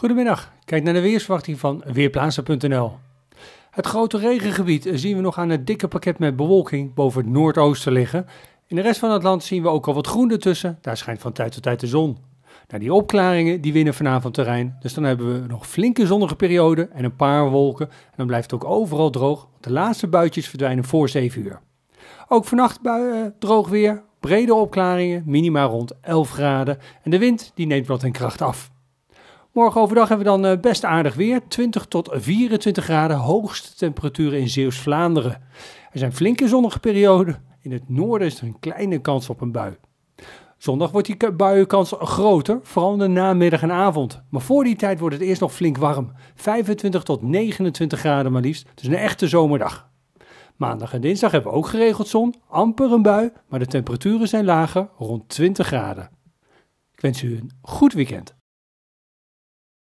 Goedemiddag, kijk naar de weersverwachting van Weerplaatsen.nl. Het grote regengebied zien we nog aan het dikke pakket met bewolking boven het noordoosten liggen. In de rest van het land zien we ook al wat groen ertussen, daar schijnt van tijd tot tijd de zon. Nou, die opklaringen die winnen vanavond terrein, dus dan hebben we nog flinke zonnige perioden en een paar wolken. En dan blijft het ook overal droog, want de laatste buitjes verdwijnen voor 7 uur. Ook vannacht eh, droog weer, brede opklaringen, minima rond 11 graden en de wind die neemt wat in kracht af. Morgen overdag hebben we dan eh, best aardig weer. 20 tot 24 graden, hoogste temperaturen in Zeeuws-Vlaanderen. Er zijn flinke zonnige perioden. In het noorden is er een kleine kans op een bui. Zondag wordt die buienkans groter, vooral in de namiddag en avond. Maar voor die tijd wordt het eerst nog flink warm. 25 tot 29 graden maar liefst. Dus een echte zomerdag. Maandag en dinsdag hebben we ook geregeld zon, amper een bui, maar de temperaturen zijn lager, rond 20 graden. Ik wens u een goed weekend.